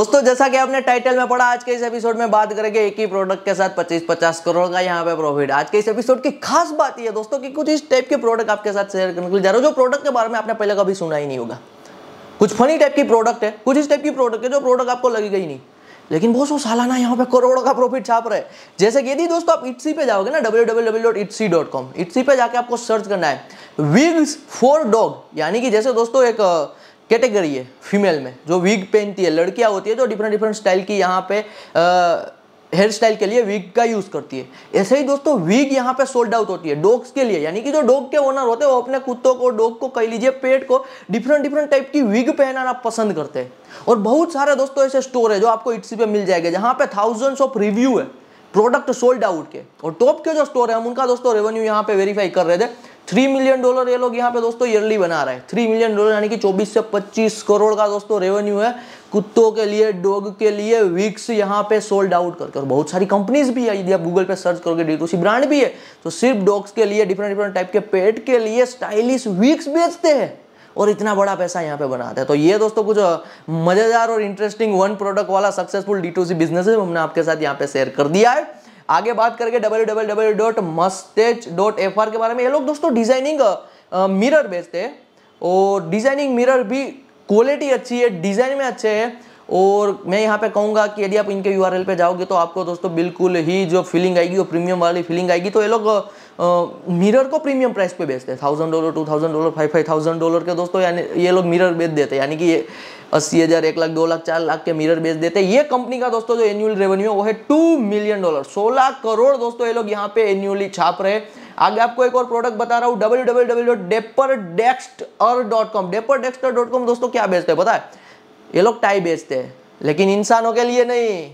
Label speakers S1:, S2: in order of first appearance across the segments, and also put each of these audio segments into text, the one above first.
S1: दोस्तों जैसा कि आपने टाइटल में पढ़ा आज के इस एपिसोड में बात करेंगे एक ही प्रोडक्ट के साथ 25-50 करोड़ का यहाँ पे प्रॉफिट आज के इस एपिसोड की खास बात यह है दोस्तों कि कुछ इस टाइप के प्रोडक्ट आपके साथ शेयर करने के लिए जा रहा हूँ जो प्रोडक्ट के बारे में आपने पहले कभी सुना ही नहीं होगा कुछ फनी टाइप की प्रोडक्ट है कुछ इस टाइप की प्रोडक्ट है जो प्रोडक्ट आपको लगी गई नहीं लेकिन बहुत सो सालाना यहाँ पे करोड़ों का प्रॉफिट छाप रहे जैसे कि यदि दोस्तों आप इट्सी पे जाओगे ना W W W dot Etsy dot com Etsy पे जाके आपको सर्च करना है विग्स फॉर डॉग यानी कि जैसे दोस्तों एक कैटेगरी है फीमेल में जो वीक पहनती है लड़कियाँ होती है जो डिफरेंट डिफरेंट स्टाइल की यहाँ पे हेयर स्टाइल के लिए वीग का यूज़ करती है ऐसे ही दोस्तों वीग यहाँ पे सोल्ड आउट होती है डॉग्स के लिए यानी कि जो डॉग के ओनर होते हैं वो अपने कुत्तों को डॉग को कह लीजिए पेट को डिफरेंट डिफरेंट टाइप की वीग पहनाना पसंद करते हैं और बहुत सारे दोस्तों ऐसे स्टोर है जो आपको इट्स पे मिल जाएगा जहाँ पे थाउजेंड्स ऑफ रिव्यू है प्रोडक्ट सोल्ड आउट के और टॉप के जो स्टोर है हम उनका दोस्तों रेवेन्यू यहाँ पे वेरीफाई कर रहे थे थ्री मिलियन डॉलर ये लोग यहाँ पे दोस्तों ईयरली बना रहे हैं थ्री मिलियन डॉलर यानी कि चौबीस से पच्चीस करोड़ का दोस्तों रेवेन्यू है कुत्तों के लिए डॉग के लिए वीक्स यहाँ पे सोल्ड आउट करके और बहुत सारी कंपनीज भी है यदि आप गूगल पे सर्च करोगे डी टू सी ब्रांड भी है तो सिर्फ डॉग्स के लिए डिफरेंट डिफरेंट टाइप के पेट के लिए स्टाइलिश वीक्स बेचते हैं और इतना बड़ा पैसा यहाँ पे बनाते हैं तो ये दोस्तों कुछ मज़ेदार और इंटरेस्टिंग वन प्रोडक्ट वाला successful D to C business हमने आपके साथ यहाँ पे शेयर कर दिया है आगे बात करेंगे आर के बारे में ये लोग दोस्तों डिजाइनिंग मिरर बेचते हैं और डिजाइनिंग मिरर भी क्वालिटी अच्छी है डिजाइन में अच्छे हैं और मैं यहाँ पे कहूँगा कि यदि आप इनके यू पे जाओगे तो आपको दोस्तों बिल्कुल ही जो फीलिंग आएगी वो प्रीमियम वाली फीलिंग आएगी तो ये लोग मिरर को प्रीमियम प्राइस पे बेचते हैं thousand dollar to thousand dollar five five thousand dollar के दोस्तों यानी ये लोग मिरर बेच देते हैं यानी कि ये अस्सी हज़ार एक लाख दो लाख चार लाख के मिरर बेच देते हैं ये कंपनी का दोस्तों जो एनुअल रेवेन्यू वो है टू मिलियन डॉलर सोलह करोड़ दोस्तों ये लोग यहाँ पे एनुअली छाप रहे आगे आपको एक और प्रोडक्ट बता रहा हूँ W W W dot Dapper Dexter dot com Dapper Dexter dot com दोस्तों क्या बेचते हैं बताए है ये लोग टाई बेचते हैं लेकिन इंसानों के लिए नहीं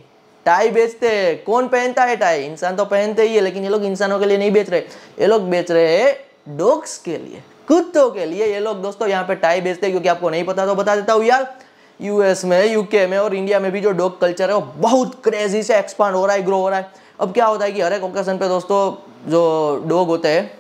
S1: टाई बेचते हैं कौन पहनता है टाई इंसान तो पहनते ही है लेकिन ये लोग इंसानों के लिए नहीं बेच रहे ये लोग बेच रहे हैं डॉग्स के लिए कुत्तों के लिए ये लोग दोस्तों यहाँ पे टाई बेचते हैं क्योंकि आपको नहीं पता तो बता देता हूँ यार यूएस में यूके में और इंडिया में भी जो डॉग कल्चर है वो बहुत क्रेजी से एक्सपांड हो रहा है ग्रो हो रहा है अब क्या होता है कि हर एक ओकेजन पे दोस्तों जो डॉग होते हैं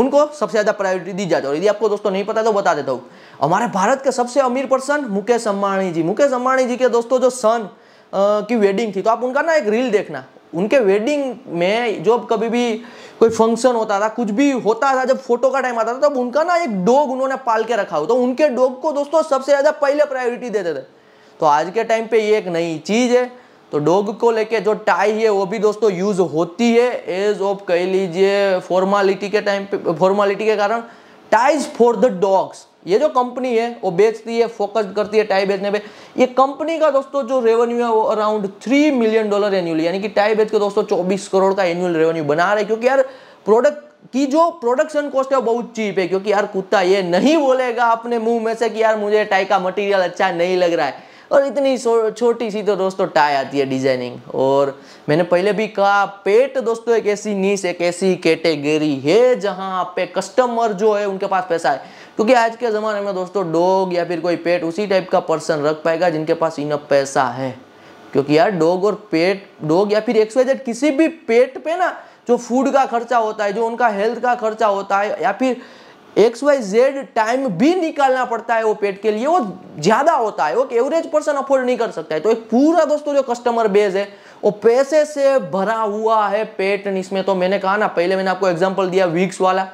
S1: उनको सबसे ज़्यादा प्रायोरिटी दी जाती है और यदि आपको दोस्तों नहीं पता तो बता देता हूँ हमारे भारत के सबसे अमीर पर्सन मुकेश अंबानी जी मुकेश अंबानी जी के दोस्तों जो सन की वेडिंग थी तो आप उनका ना एक रील देखना उनके वेडिंग में जो कभी भी कोई फंक्शन होता था कुछ भी होता था जब फोटो का टाइम आता था तब तो उनका ना एक डॉग उन्होंने पाल के रखा हो तो उनके डॉग को दोस्तों सबसे ज़्यादा पहले प्रायोरिटी देते थे तो आज के टाइम पे ये एक नई चीज़ है तो डॉग को लेके जो टाई है वो भी दोस्तों यूज होती है एज ऑफ कह लीजिए फॉर्मालिटी के टाइम पे फॉर्मालिटी के कारण टाइज फॉर द डॉग्स ये जो कंपनी है वो बेचती है फोकस करती है टाई बेचने पे ये कंपनी का दोस्तों जो रेवेन्यू है वो around three million dollar annually यानी कि टाई बेच के दोस्तों चौबीस करोड़ का एनुअल रेवेन्यू बना रहे क्योंकि यार प्रोडक्ट की जो प्रोडक्शन कॉस्ट है वो बहुत चीप है क्योंकि यार कुत्ता ये नहीं बोलेगा अपने मुंह में से कि यार मुझे टाई का मटेरियल अच्छा नहीं लग रहा है और इतनी छोटी सी तो दोस्तों टाई आती है डिजाइनिंग और मैंने पहले भी कहा पेट दोस्तों एक ऐसी नीस एक ऐसी कैटेगरी है जहां पे कस्टमर जो है उनके पास पैसा है क्योंकि आज के ज़माने में दोस्तों डॉग या फिर कोई पेट उसी टाइप का पर्सन रख पाएगा जिनके पास इनफ पैसा है क्योंकि यार डॉग और पेट डॉग या फिर एक्सवाइजेड किसी भी पेट पे ना जो फूड का खर्चा होता है जो उनका हेल्थ का खर्चा होता है या फिर एक्स वाई जेड टाइम भी निकालना पड़ता है वो पेट के लिए वो ज़्यादा होता है वो एवरेज पर्सन अफोर्ड नहीं कर सकता है तो एक पूरा दोस्तों जो कस्टमर बेस है वो पैसे से भरा हुआ है पेट इसमें तो मैंने कहा ना पहले मैंने आपको एग्जाम्पल दिया वीक्स वाला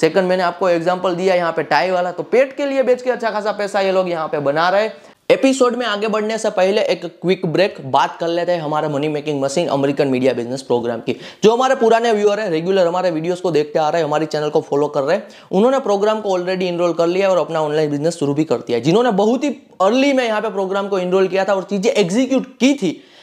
S1: सेकंड मैंने आपको एग्जाम्पल दिया यहाँ पे टाई वाला तो पेट के लिए बेच के अच्छा खासा पैसा ये लोग यहाँ पे बना रहे एपिसोड में आगे बढ़ने से पहले एक क्विक ब्रेक बात कर लेते हैं हमारे money making machine American media business program की जो हमारे पुराने व्यूअर है रेगुलर हमारे वीडियोस को देखते आ रहे हैं हमारे चैनल को फॉलो कर रहे हैं उन्होंने प्रोग्राम को ऑलरेडी इनरोल कर लिया और अपना ऑनलाइन बिजनेस शुरू भी कर दिया जिन्होंने बहुत ही अर्ली में यहाँ पे प्रोग्राम को इनरोल किया था और चीजें एग्जीक्यूट की थी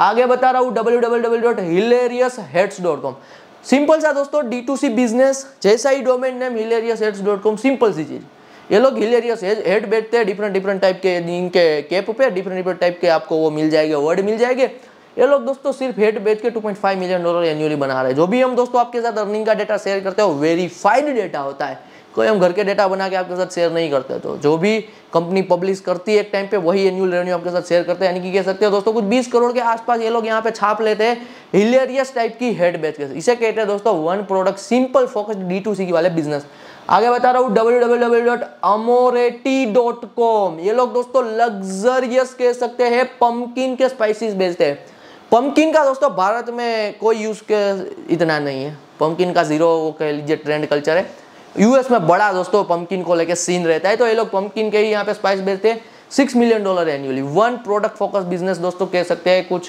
S1: आगे बता रहा हूँ W W W dot hilarious heads dot com simple सा दोस्तों डी टू सी बिजनेस जैसा ही domain name hilarious heads dot com simple सी चीज़ ये लोग हिलेरियस हेड बेचते हैं डिफरेंट डिफरेंट टाइप के इनके कैप पे डिफरेंट डिफरेंट टाइप के आपको वो मिल जाएंगे वर्ड मिल जाएंगे ये लोग दोस्तों सिर्फ हेड बेच के 2.5 मिलियन डॉलर एनुअली बना रहे हैं जो भी हम दोस्तों आपके साथ अर्निंग का डेटा शेयर करते हो वेरीफाइड डेटा होता है कोई तो हम घर के डेटा बना के आपके साथ शेयर नहीं करते तो जो भी कंपनी पब्लिश करती है एक टाइम पे वही एनुअल रेवेन्यू आपके साथ शेयर करते हैं यानी कि कह सकते हो दोस्तों कुछ 20 करोड़ के आसपास ये लोग यहाँ पे छाप लेते हैं हिलेरियस टाइप की हेड बेच के इसे कहते हैं दोस्तों one product simple focused D to C वाले बिजनेस आगे बता रहा हूँ W W W dot Amoretti dot com ये लोग दोस्तों लग्जरियस कह सकते हैं पम्पकिन के स्पाइसिस बेचते हैं पम्पकिन का दोस्तों भारत में कोई यूज के इतना नहीं है पम्पकिन का जीरो वो कह लीजिए ट्रेंड कल्चर है यूएस में बड़ा दोस्तों पंपकिन को लेकर सीन रहता है तो ये लोग पंपकिन के ही यहाँ पे स्पाइस बेचते हैं six million dollar annually one product focus business दोस्तों कह सकते हैं कुछ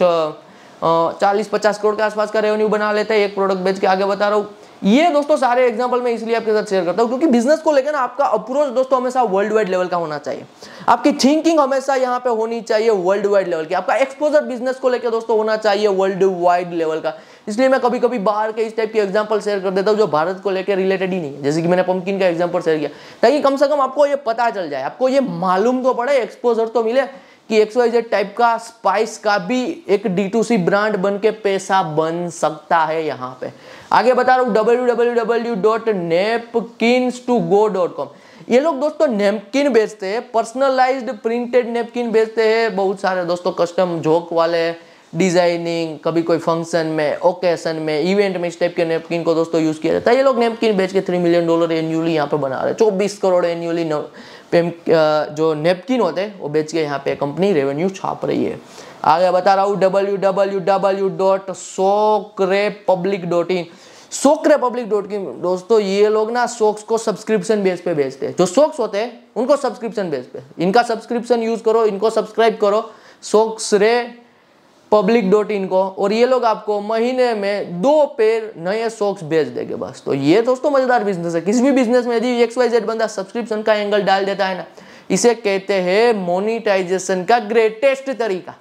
S1: चालीस पचास करोड़ के आसपास का रेवेन्यू बना लेते हैं एक प्रोडक्ट बेच के आगे बता रहा हूँ ये दोस्तों सारे एग्जाम्पल मैं इसलिए आपके साथ शेयर करता हूँ क्योंकि बिजनेस को लेकर ना आपका अप्रोच दोस्तों हमेशा वर्ल्ड वाइड लेवल का होना चाहिए आपकी थिंकिंग हमेशा यहाँ पे होनी चाहिए वर्ल्ड वाइड लेवल की आपका एक्सपोजर बिजनेस को लेकर दोस्तों होना चाहिए वर्ल्ड वाइड लेवल का इसलिए मैं कभी कभी बाहर के इस टाइप के एग्जाम्पल शेयर कर देता हूँ जो भारत को लेकर रिलेटेड ही नहीं है जैसे कि मैंने पंपकिन का एग्जाम्पल शेयर किया ताकि कम से कम आपको ये पता चल जाए आपको ये मालूम तो पड़े एक्सपोजर तो मिले कि एक्स वाई जेड टाइप का स्पाइस का भी एक डी टू सी ब्रांड बन के पैसा बन सकता है यहाँ पे आगे बता रहा हूँ W W W dot to go dot com ये लोग दोस्तों नेपकिन बेचते हैं पर्सनलाइज्ड प्रिंटेड नेपकिन बेचते हैं बहुत सारे दोस्तों कस्टम जोक वाले हैं डिज़ाइनिंग कभी कोई फंक्शन में ओकेशन में इवेंट में इस टाइप के नेपकिन को दोस्तों यूज़ किया जाता है ये लोग नेपकिन बेच के थ्री मिलियन डॉलर एनुअली यहाँ पे बना रहे चौबीस करोड़ एनुअली जो नेपकिन होते हैं वो बेच के यहाँ पे कंपनी रेवेन्यू छाप रही है आगे बता रहा हूँ W W W dot socre public dot in socre public dot in दोस्तों ये लोग ना सोक्स को सब्सक्रिप्शन बेस पे बेचते हैं जो सोक्स होते हैं उनको सब्सक्रिप्शन बेस पे इनका सब्सक्रिप्शन यूज करो इनको सब्सक्राइब करो सोक्स रे पब्लिक डॉट इन को और ये लोग आपको महीने में दो पेर नए सॉक्स भेज देंगे बस तो ये दोस्तों मजेदार बिजनेस है किसी भी बिजनेस में यदि एक्स वाई जेड बंदा सब्सक्रिप्शन का एंगल डाल देता है ना इसे कहते हैं मोनिटाइजेशन का ग्रेटेस्ट तरीका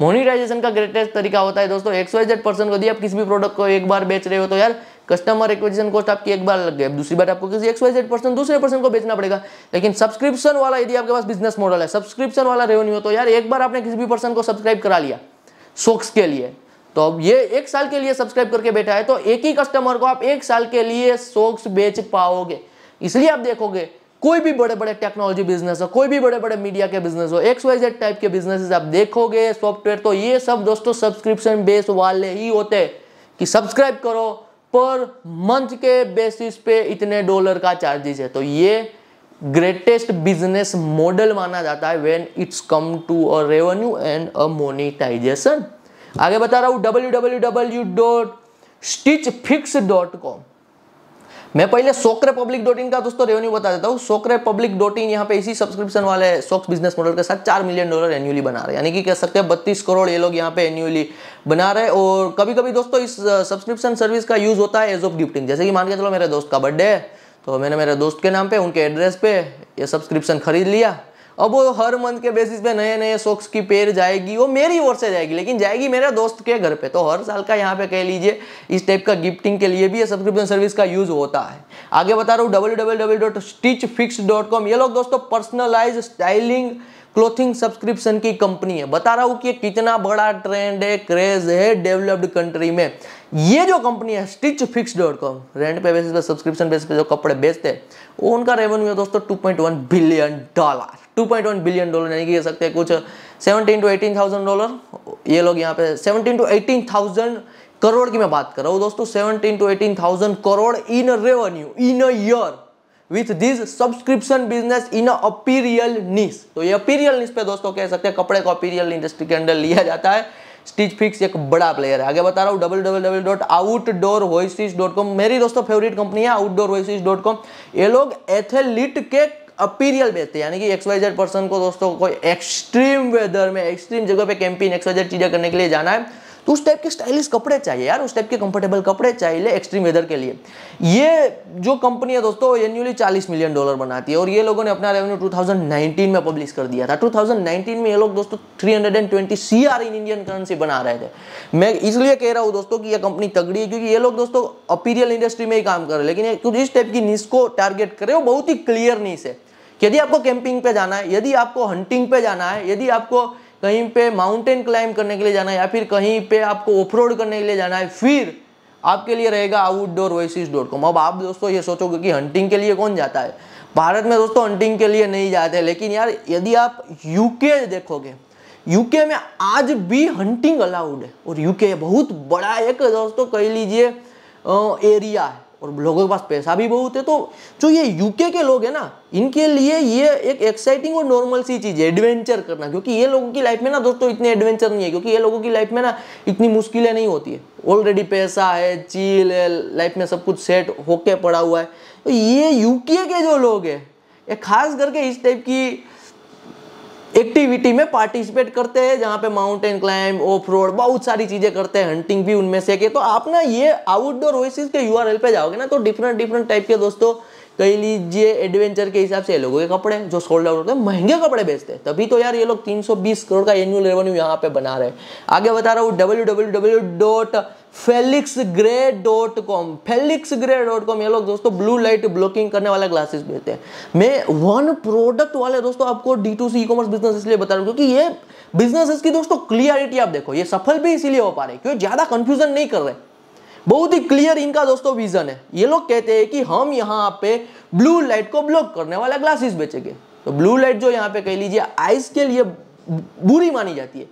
S1: मोनिटाइजेशन का ग्रेटेस्ट तरीका होता है दोस्तों एक्स वाई जेड पर्सन को दिया आप किसी भी प्रोडक्ट को एक बार बेच रहे हो तो यार कस्टमर एक्विजिशन कॉस्ट आपकी एक बार लग गया दूसरी बार आपको किसी एक्सवाइजेड पर्सन दूसरे पर्सन को बेचना पड़ेगा लेकिन सब्सक्रिप्शन वाला यदि आपके पास बिजनेस मॉडल है सब्सक्रिप्शन वाला रेवेन्यू तो यार एक बार आपने किसी भी पर्सन को सब्सक्राइब करा लिया सोक्स के लिए तो अब ये एक साल के लिए सब्सक्राइब करके बैठा है तो एक ही कस्टमर को आप एक साल के लिए सोक्स बेच पाओगे इसलिए आप देखोगे कोई भी बड़े बड़े टेक्नोलॉजी बिजनेस हो कोई भी बड़े बड़े मीडिया के बिजनेस हो एक्स वाई जेड टाइप के बिजनेसेस आप देखोगे सॉफ्टवेयर तो ये सब दोस्तों सब्सक्रिप्शन बेस वाले ही होते हैं कि सब्सक्राइब करो पर मंथ के बेसिस पे इतने डॉलर का चार्जेस है तो ये ग्रेटेस्ट बिजनेस मॉडल माना जाता है when it's come to a revenue and a monetization आगे बता रहा हूँ W W W dot Stitch Fix dot com मैं पहले सोक पब्लिक डॉट इन का दोस्तों रेवेन्यू बता देता हूँ सोकरे पब्लिक डॉट इन यहाँ पे इसी सब्सक्रिप्शन वाले सोक्स बिजनेस मॉडल के साथ चार मिलियन डॉलर एनुअली बना रहे यानी कि कह सकते हैं बत्तीस करोड़ ये लोग यहाँ पे एनुअली बना रहे और कभी कभी दोस्तों इस सब्सक्रिप्शन सर्विस का यूज होता है एज ऑफ गिफ्टिंग जैसे कि मान के चलो मेरे दोस्त का बर्थडे है तो मैंने मेरे दोस्त के नाम पे उनके एड्रेस पे ये सब्सक्रिप्शन खरीद लिया अब वो हर मंथ के बेसिस पे नए नए सॉक्स की पेयर जाएगी वो मेरी ओर से जाएगी लेकिन जाएगी मेरे दोस्त के घर पे तो हर साल का यहाँ पे कह लीजिए इस टाइप का गिफ्टिंग के लिए भी ये सब्सक्रिप्शन सर्विस का यूज़ होता है आगे बता रहा हूँ W W W dot Stitch Fix dot com ये लोग दोस्तों पर्सनलाइज स्टाइलिंग क्लोथिंग सब्सक्रिप्शन की कंपनी है बता रहा हूँ कि कितना बड़ा ट्रेंड है क्रेज है डेवलप्ड कंट्री में ये जो कंपनी है Stitch Fix dot com rent पे बेसिस पे सब्सक्रिप्शन बेसिस पे जो कपड़े बेचते हैं उनका रेवेन्यू है दोस्तों 2.1 बिलियन डॉलर 2.1 बिलियन डॉलर यानी कि कह सकते हैं कुछ 17 टू थाउजेंड डॉलर ये लोग यहाँ पे 17 टू थाउजेंड करोड़ की मैं बात कर रहा हूँ दोस्तों 17 two thousand crore in revenue in year with this subscription business in apparel niche तो ये अपीरियल नीस पे दोस्तों कह सकते हैं कपड़े को अपीरियल इंडस्ट्री के अंडर लिया जाता है स्टिच फिक्स एक बड़ा प्लेयर है आगे बता रहा हूँ double double dot outdoor voices dot com मेरी दोस्तों फेवरेट कंपनी है आउटडोर वॉइसिस डॉट कॉम ये लोग एथलीट के अपीरियल बेचते हैं यानी कि एक्स वाई जेड पर्सन को दोस्तों कोई एक्सट्रीम वेदर में एक्सट्रीम जगह पे कैंपिंग एक्स वाई जेड चीज़ें करने के लिए जाना है तो उस टाइप के स्टाइलिश कपड़े चाहिए यार उस टाइप के कंफर्टेबल कपड़े चाहिए एक्सट्रीम वेदर के लिए ये जो कंपनी है दोस्तों एनुअली 40 मिलियन डॉलर बनाती है और ये लोगों ने अपना रेवेन्यू 2019 में पब्लिश कर दिया था 2019 में ये लोग दोस्तों 320 सीआर इन इंडियन करेंसी बना रहे थे मैं इसलिए कह रहा हूँ दोस्तों की यह कंपनी तगड़ी है क्योंकि ये लोग दोस्तों अपीरियल इंडस्ट्री में ही काम कर रहे हैं लेकिन इस टाइप की निस को टारगेट करे वो बहुत ही क्लियर नीस है यदि आपको कैंपिंग पे जाना है यदि आपको हंटिंग पे जाना है यदि आपको कहीं पे माउंटेन क्लाइंब करने के लिए जाना है या फिर कहीं पे आपको ऑफ करने के लिए जाना है फिर आपके लिए रहेगा आउटडोर वॉइसिस डॉट कॉम अब आप दोस्तों ये सोचोगे कि हंटिंग के लिए कौन जाता है भारत में दोस्तों हंटिंग के लिए नहीं जाते लेकिन यार यदि आप यूके देखोगे यूके में आज भी हंटिंग अलाउड है और यूके बहुत बड़ा एक दोस्तों कह लीजिए एरिया है और लोगों के पास पैसा भी बहुत है तो जो ये यूके के लोग हैं ना इनके लिए ये एक एक्साइटिंग और नॉर्मल सी चीज़ है एडवेंचर करना क्योंकि ये लोगों की लाइफ में ना दोस्तों इतने एडवेंचर नहीं है क्योंकि ये लोगों की लाइफ में ना इतनी मुश्किलें नहीं होती है ऑलरेडी पैसा है चील है लाइफ में सब कुछ सेट होके पड़ा हुआ है तो ये यूके के जो लोग हैं ये खास करके इस टाइप की एक्टिविटी में पार्टिसिपेट करते हैं जहाँ पे माउंटेन क्लाइंब ऑफ रोड बहुत सारी चीज़ें करते हैं हंटिंग भी उनमें से के तो आप ना ये आउटडोर ओएसिस के यूआरएल पे जाओगे ना तो डिफरेंट डिफरेंट टाइप के दोस्तों कहीं लीजिए एडवेंचर के हिसाब से ये लोगों के कपड़े जो सोल्ड आउट होते हैं महंगे कपड़े बेचते हैं तभी तो यार ये लोग 320 करोड़ का एनुअल रेवेन्यू यहाँ पे बना रहे आगे बता रहा हूँ W W W dot Felix Gray dot com Felix Gray dot com ये लोग दोस्तों ब्लू लाइट ब्लॉकिंग करने वाला ग्लासेस बेचते हैं मैं वन प्रोडक्ट वाले दोस्तों आपको D to C commerce business इसलिए बता रहा हूँ क्योंकि ये बिजनेस की दोस्तों क्लियरिटी आप देखो ये सफल भी इसीलिए हो पा रहे क्यों ज़्यादा कंफ्यूजन नहीं कर रहे बहुत ही क्लियर इनका दोस्तों विजन है ये लोग कहते हैं कि हम यहाँ पे ब्लू लाइट को ब्लॉक करने वाला ग्लासेस बेचेंगे तो ब्लू लाइट जो यहाँ पे कह लीजिए आइस के लिए बुरी मानी जाती है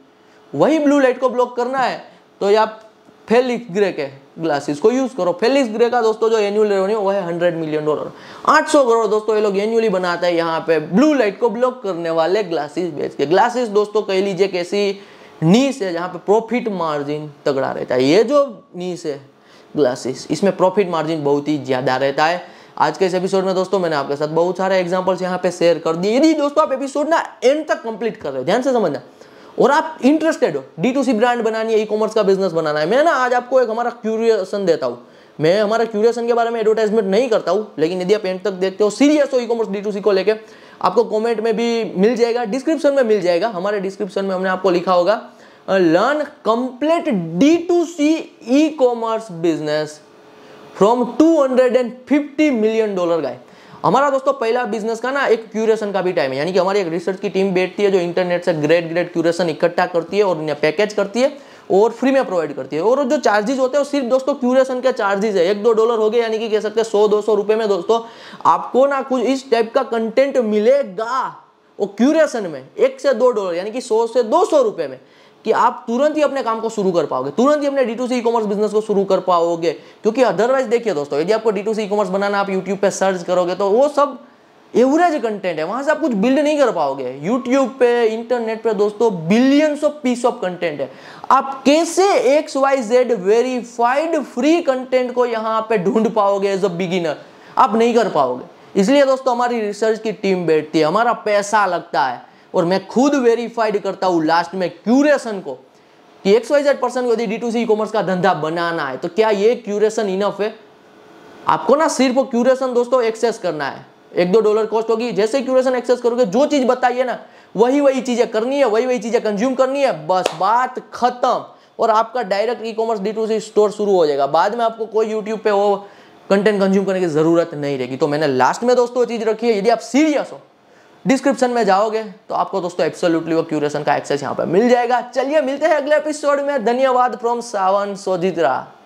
S1: वही ब्लू लाइट को ब्लॉक करना है तो आप फेलिक्स ग्रे के ग्लासेस को यूज करो फेलिक्स ग्रे का दोस्तों जो एनुअल रेवेन्यू वह है हंड्रेड मिलियन डॉलर आठ सौ करोड़ दोस्तों ये लोग एनुअली बनाते हैं यहाँ पे ब्लू लाइट को ब्लॉक करने वाले ग्लासेस बेच के ग्लासेस दोस्तों कह लीजिए कैसी नीस है जहाँ पे प्रॉफिट मार्जिन तगड़ा रहता है ये जो नीस है ग्लासेस इसमें प्रॉफिट मार्जिन बहुत ही ज़्यादा रहता है आज के इस एपिसोड में दोस्तों मैंने आपके साथ बहुत सारे एग्जाम्पल्स यहाँ पे शेयर कर दिए यदि दोस्तों आप एपिसोड ना एंड तक कंप्लीट कर रहे हो ध्यान से समझना और आप इंटरेस्टेड हो डी टू सी ब्रांड बनानी है ई कॉमर्स का बिजनेस बनाना है मैं ना आज आपको एक हमारा क्यूरियसन देता हूँ मैं हमारा क्यूरियसन के बारे में एडवर्टाइजमेंट नहीं करता हूँ लेकिन यदि आप एंड तक देखते हो सीरियस हो e commerce D to C को लेकर आपको कॉमेंट में भी मिल जाएगा डिस्क्रिप्शन में मिल जाएगा हमारे डिस्क्रिप्शन में हमने आपको लिखा होगा learn complete learn complete D2C e-commerce business from 250 million dollar guy हमारा दोस्तों पहला बिजनेस का ना एक क्यूरेशन का भी टाइम है यानी कि हमारी एक रिसर्च की टीम बैठती है जो इंटरनेट से ग्रेट ग्रेट क्यूरेशन इकट्ठा करती है और पैकेज करती है और फ्री में प्रोवाइड करती है और जो चार्जेस होते हैं वो सिर्फ दोस्तों क्यूरेशन के चार्जेस है एक दो डॉलर हो गए यानी कि कह सकते हैं सौ दो सौ रुपये में दोस्तों आपको ना कुछ इस टाइप का कंटेंट मिलेगा वो क्यूरेशन में एक से दो डॉलर यानी कि सौ से दो सौ रुपये में कि आप तुरंत ही अपने काम को शुरू कर पाओगे तुरंत ही अपने D to C commerce business को शुरू कर पाओगे क्योंकि अदरवाइज देखिए दोस्तों यदि आपको डी टू सी कॉमर्स बनाना आप यूट्यूब पे सर्च करोगे तो वो सब एवरेज कंटेंट है वहां से आप कुछ बिल्ड नहीं कर पाओगे यूट्यूब पे इंटरनेट पे दोस्तों billions of piece of content है आप कैसे X Y Z verified free content को यहाँ पे ढूंढ पाओगे एज अ बिगिनर आप नहीं कर पाओगे इसलिए दोस्तों हमारी रिसर्च की टीम बैठती है हमारा पैसा लगता है और मैं खुद वेरीफाइड करता हूँ लास्ट में क्यूरेशन को कि एक सौ को यदि डी टू सी कॉमर्स का धंधा बनाना है तो क्या ये क्यूरेशन इनफ है आपको ना सिर्फ क्यूरेशन दोस्तों एक्सेस करना है एक दो डॉलर कॉस्ट होगी जैसे क्यूरेशन एक्सेस करोगे जो चीज बताइए ना वही वही चीजें करनी है वही वही चीजें कंज्यूम करनी है बस बात खत्म और आपका direct e commerce D to C store शुरू हो जाएगा बाद में आपको कोई यूट्यूब पे वो कंटेंट कंज्यूम करने की जरूरत नहीं रहेगी तो मैंने लास्ट में दोस्तों चीज रखी है यदि आप सीरियस हो डिस्क्रिप्शन में जाओगे तो आपको दोस्तों एब्सोल्युटली वो क्यूरेशन का एक्सेस यहाँ पर मिल जाएगा चलिए मिलते हैं अगले एपिसोड में धन्यवाद फ्रॉम सावन सोजित्रा